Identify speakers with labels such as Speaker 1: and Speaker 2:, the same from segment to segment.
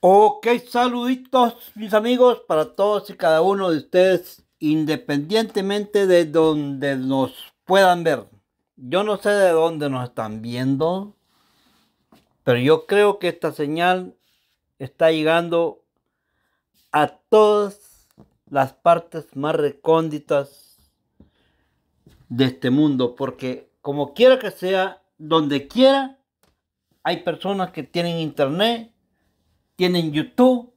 Speaker 1: Ok, saluditos mis amigos para todos y cada uno de ustedes, independientemente de donde nos puedan ver. Yo no sé de dónde nos están viendo, pero yo creo que esta señal está llegando a todas las partes más recónditas de este mundo, porque como quiera que sea, donde quiera, hay personas que tienen internet tienen YouTube.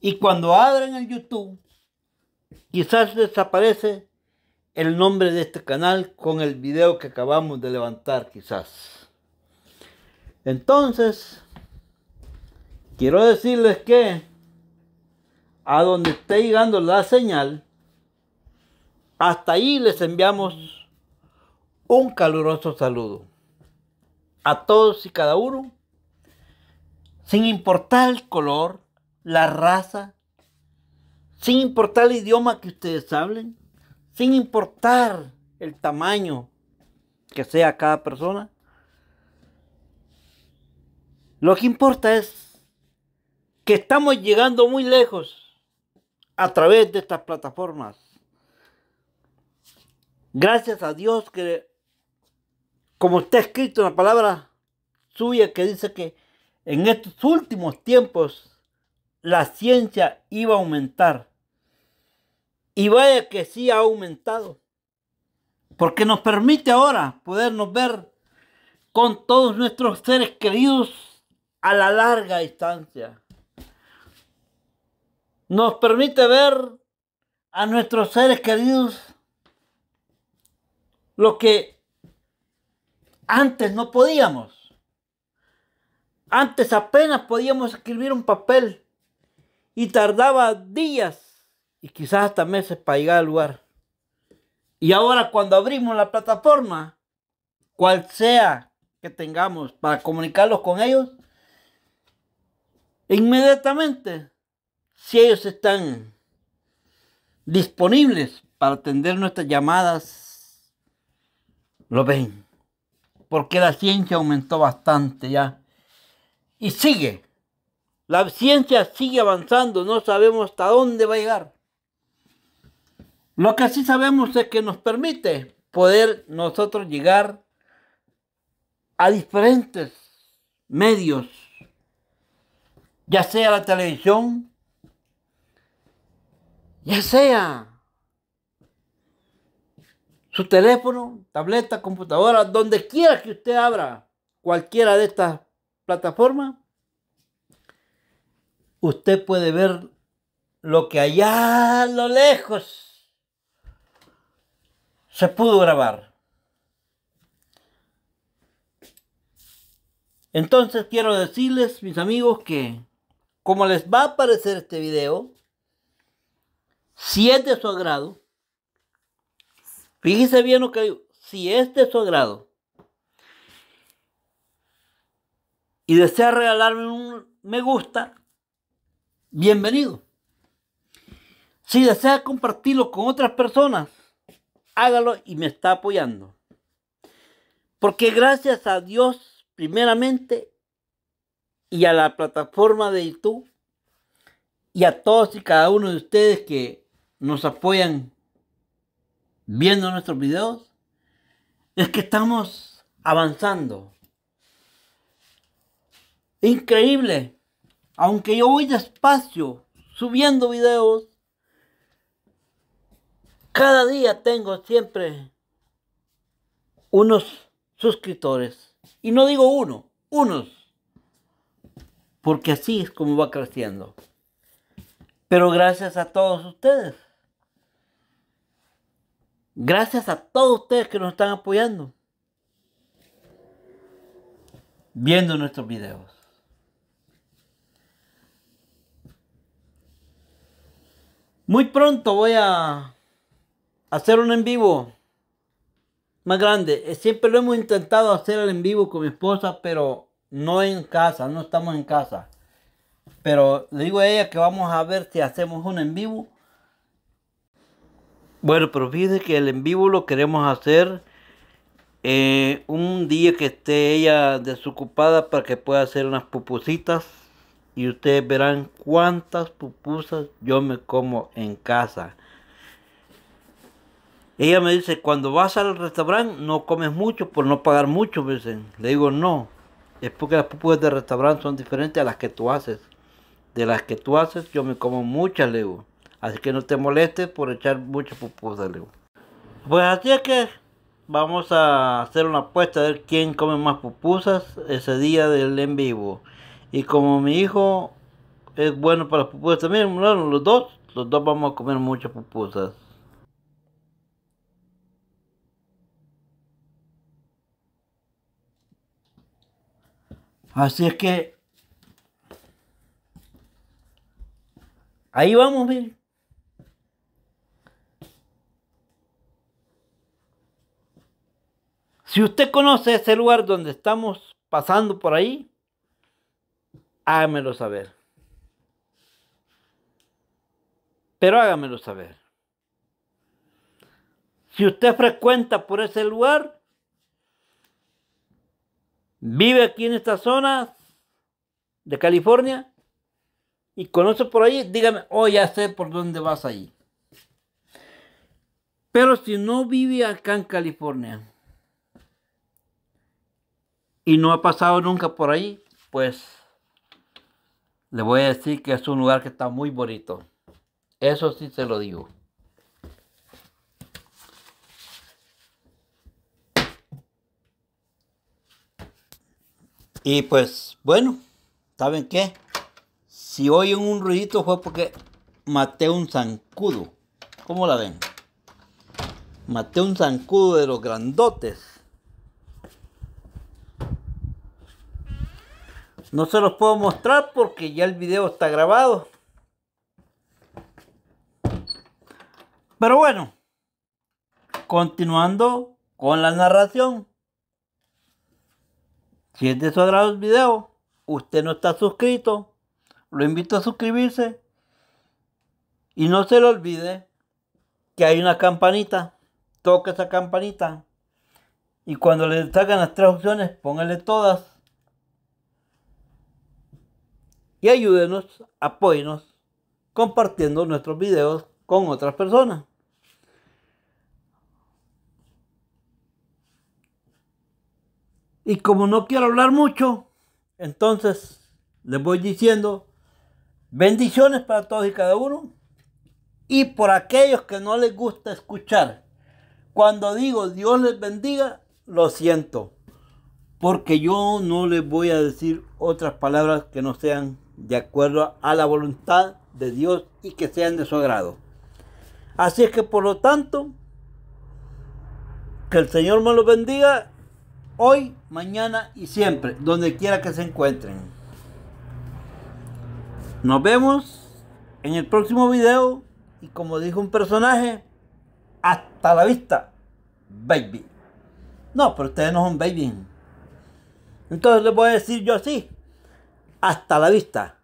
Speaker 1: Y cuando abren el YouTube, quizás desaparece el nombre de este canal con el video que acabamos de levantar, quizás. Entonces, quiero decirles que a donde esté llegando la señal, hasta ahí les enviamos un caluroso saludo a todos y cada uno sin importar el color, la raza, sin importar el idioma que ustedes hablen, sin importar el tamaño que sea cada persona. Lo que importa es que estamos llegando muy lejos a través de estas plataformas. Gracias a Dios que, como está escrito en la palabra suya que dice que en estos últimos tiempos, la ciencia iba a aumentar. Y vaya que sí ha aumentado. Porque nos permite ahora podernos ver con todos nuestros seres queridos a la larga distancia. Nos permite ver a nuestros seres queridos lo que antes no podíamos. Antes apenas podíamos escribir un papel y tardaba días y quizás hasta meses para llegar al lugar. Y ahora cuando abrimos la plataforma, cual sea que tengamos para comunicarlos con ellos, inmediatamente, si ellos están disponibles para atender nuestras llamadas, lo ven. Porque la ciencia aumentó bastante ya y sigue, La ciencia sigue avanzando, no sabemos hasta dónde va a llegar. Lo que sí sabemos es que nos permite poder nosotros llegar a diferentes medios, ya sea la televisión, ya sea su teléfono, tableta, computadora, donde quiera que usted abra cualquiera de estas plataforma, usted puede ver lo que allá a lo lejos se pudo grabar. Entonces quiero decirles, mis amigos, que como les va a aparecer este video, si es de su agrado, fíjense bien lo que digo, si es de su agrado, y desea regalarme un me gusta, bienvenido. Si desea compartirlo con otras personas, hágalo y me está apoyando. Porque gracias a Dios, primeramente, y a la plataforma de YouTube, y a todos y cada uno de ustedes que nos apoyan viendo nuestros videos, es que estamos avanzando Increíble. Aunque yo voy despacio subiendo videos, cada día tengo siempre unos suscriptores. Y no digo uno, unos. Porque así es como va creciendo. Pero gracias a todos ustedes. Gracias a todos ustedes que nos están apoyando. Viendo nuestros videos. Muy pronto voy a hacer un en vivo más grande. Eh, siempre lo hemos intentado hacer el en vivo con mi esposa, pero no en casa, no estamos en casa. Pero le digo a ella que vamos a ver si hacemos un en vivo. Bueno, pero fíjense que el en vivo lo queremos hacer eh, un día que esté ella desocupada para que pueda hacer unas pupusitas y ustedes verán cuántas pupusas yo me como en casa. Ella me dice, cuando vas al restaurante no comes mucho por no pagar mucho, me dicen. Le digo, no, es porque las pupusas de restaurante son diferentes a las que tú haces. De las que tú haces yo me como muchas, le Así que no te molestes por echar muchas pupusas, le digo. Pues así es que vamos a hacer una apuesta a ver quién come más pupusas ese día del en vivo. Y como mi hijo es bueno para las pupusas también, los dos, los dos vamos a comer muchas pupusas. Así es que ahí vamos, miren. Si usted conoce ese lugar donde estamos pasando por ahí, hágamelo saber. Pero hágamelo saber. Si usted frecuenta por ese lugar, vive aquí en esta zona de California y conoce por ahí, dígame, oh, ya sé por dónde vas ahí. Pero si no vive acá en California y no ha pasado nunca por ahí, pues le voy a decir que es un lugar que está muy bonito. Eso sí se lo digo. Y pues bueno, ¿saben qué? Si oyen un ruidito fue porque maté un zancudo. ¿Cómo la ven? Maté un zancudo de los grandotes. No se los puedo mostrar porque ya el video está grabado. Pero bueno, continuando con la narración. Si es de su agrado el video, usted no está suscrito, lo invito a suscribirse. Y no se le olvide que hay una campanita. Toca esa campanita. Y cuando le salgan las tres opciones, póngale todas y ayúdenos, apóyenos compartiendo nuestros videos con otras personas. Y como no quiero hablar mucho, entonces les voy diciendo bendiciones para todos y cada uno. Y por aquellos que no les gusta escuchar, cuando digo Dios les bendiga, lo siento. Porque yo no les voy a decir otras palabras que no sean de acuerdo a la voluntad de Dios y que sean de su agrado. Así es que por lo tanto, que el Señor me los bendiga hoy, mañana y siempre, donde quiera que se encuentren. Nos vemos en el próximo video y como dijo un personaje, hasta la vista, baby. No, pero ustedes no son baby. Entonces les voy a decir yo así. Hasta la vista,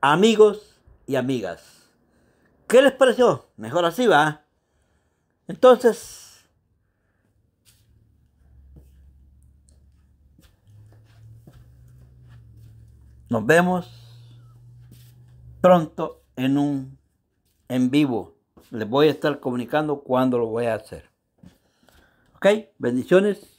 Speaker 1: amigos y amigas. ¿Qué les pareció? Mejor así va. Entonces, nos vemos pronto en un en vivo. Les voy a estar comunicando cuándo lo voy a hacer. ¿Ok? Bendiciones.